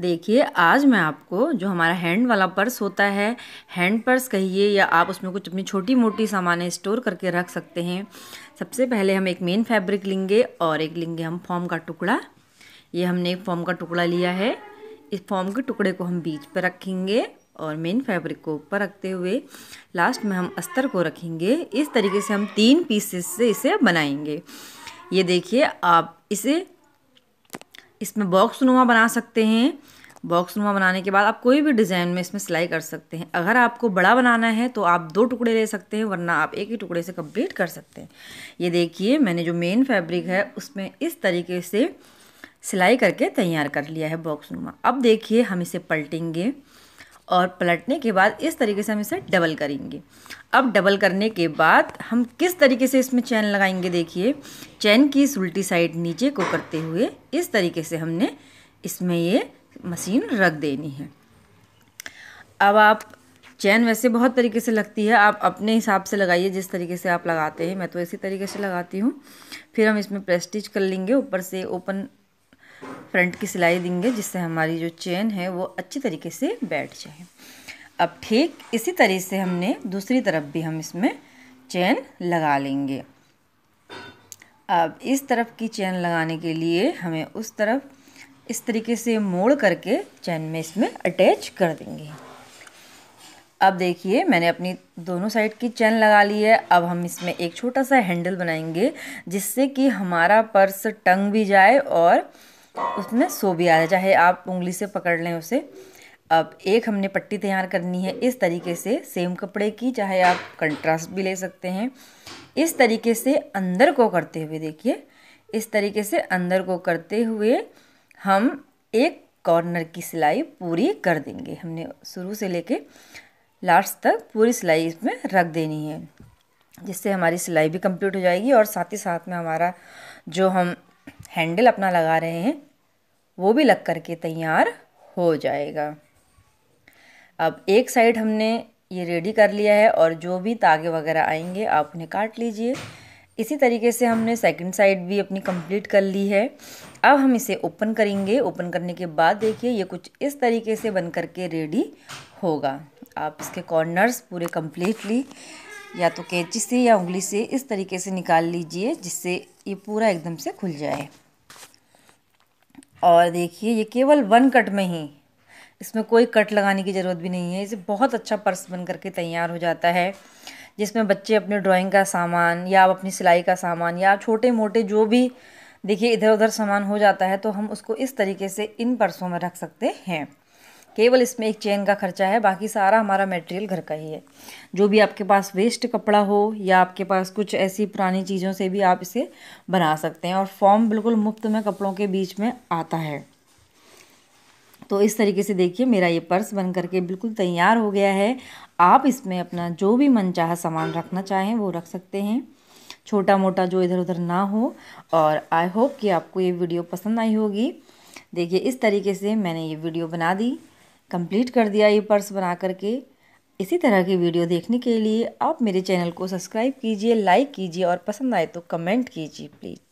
देखिए आज मैं आपको जो हमारा हैंड वाला पर्स होता है हैंड पर्स कहिए या आप उसमें कुछ अपनी छोटी मोटी सामान स्टोर करके रख सकते हैं सबसे पहले हम एक मेन फैब्रिक लेंगे और एक लेंगे हम फॉर्म का टुकड़ा ये हमने एक फॉर्म का टुकड़ा लिया है इस फॉर्म के टुकड़े को हम बीच पर रखेंगे और मेन फैब्रिक को ऊपर रखते हुए लास्ट में हम अस्तर को रखेंगे इस तरीके से हम तीन पीसेस से इसे बनाएंगे ये देखिए आप इसे इसमें बॉक्स नुमा बना सकते हैं बॉक्स नुमा बनाने के बाद आप कोई भी डिज़ाइन में इसमें सिलाई कर सकते हैं अगर आपको बड़ा बनाना है तो आप दो टुकड़े ले सकते हैं वरना आप एक ही टुकड़े से कंप्लीट कर सकते हैं ये देखिए मैंने जो मेन फैब्रिक है उसमें इस तरीके से सिलाई करके तैयार कर लिया है बॉक्स नुमा अब देखिए हम इसे पलटेंगे और पलटने के बाद इस तरीके से हम इसे डबल करेंगे अब डबल करने के बाद हम किस तरीके से इसमें चैन लगाएंगे देखिए चैन की इस उल्टी साइड नीचे को करते हुए इस तरीके से हमने इसमें ये मशीन रख देनी है अब आप चैन वैसे बहुत तरीके से लगती है आप अपने हिसाब से लगाइए जिस तरीके से आप लगाते हैं मैं तो इसी तरीके से लगाती हूँ फिर हम इसमें प्रेस्टिच कर लेंगे ऊपर से ओपन फ्रंट की सिलाई देंगे जिससे हमारी जो चेन है वो अच्छी तरीके से बैठ जाए अब ठीक इसी तरह से हमने दूसरी तरफ भी हम इसमें चेन लगा लेंगे अब इस तरफ की चेन लगाने के लिए हमें उस तरफ इस तरीके से मोड़ करके चैन में इसमें अटैच कर देंगे अब देखिए मैंने अपनी दोनों साइड की चैन लगा ली है अब हम इसमें एक छोटा सा हैंडल बनाएंगे जिससे कि हमारा पर्स टंग भी जाए और उसमें सो भी आ जाए चाहे आप उंगली से पकड़ लें उसे अब एक हमने पट्टी तैयार करनी है इस तरीके से सेम कपड़े की चाहे आप कंट्रास्ट भी ले सकते हैं इस तरीके से अंदर को करते हुए देखिए इस तरीके से अंदर को करते हुए हम एक कॉर्नर की सिलाई पूरी कर देंगे हमने शुरू से लेके लास्ट तक पूरी सिलाई इसमें रख देनी है जिससे हमारी सिलाई भी कंप्लीट हो जाएगी और साथ ही साथ में हमारा जो हम हैंडल अपना लगा रहे हैं वो भी लग करके तैयार हो जाएगा अब एक साइड हमने ये रेडी कर लिया है और जो भी तागे वगैरह आएंगे आप उन्हें काट लीजिए इसी तरीके से हमने सेकंड साइड भी अपनी कंप्लीट कर ली है अब हम इसे ओपन करेंगे ओपन करने के बाद देखिए ये कुछ इस तरीके से बन करके रेडी होगा आप इसके कॉर्नर्स पूरे कम्प्लीटली या तो कैंची से या उंगली से इस तरीके से निकाल लीजिए जिससे ये पूरा एकदम से खुल जाए और देखिए ये केवल वन कट में ही इसमें कोई कट लगाने की ज़रूरत भी नहीं है इसे बहुत अच्छा पर्स बन करके तैयार हो जाता है जिसमें बच्चे अपने ड्राइंग का सामान या आप अपनी सिलाई का सामान या छोटे मोटे जो भी देखिए इधर उधर सामान हो जाता है तो हम उसको इस तरीके से इन पर्सों में रख सकते हैं केवल इसमें एक चेन का खर्चा है बाकी सारा हमारा मटेरियल घर का ही है जो भी आपके पास वेस्ट कपड़ा हो या आपके पास कुछ ऐसी पुरानी चीज़ों से भी आप इसे बना सकते हैं और फॉर्म बिल्कुल मुफ्त में कपड़ों के बीच में आता है तो इस तरीके से देखिए मेरा ये पर्स बन करके बिल्कुल तैयार हो गया है आप इसमें अपना जो भी मनचाहा सामान रखना चाहें वो रख सकते हैं छोटा मोटा जो इधर उधर ना हो और आई होप कि आपको ये वीडियो पसंद आई होगी देखिए इस तरीके से मैंने ये वीडियो बना दी कंप्लीट कर दिया ये पर्स बना करके इसी तरह की वीडियो देखने के लिए आप मेरे चैनल को सब्सक्राइब कीजिए लाइक कीजिए और पसंद आए तो कमेंट कीजिए प्लीज़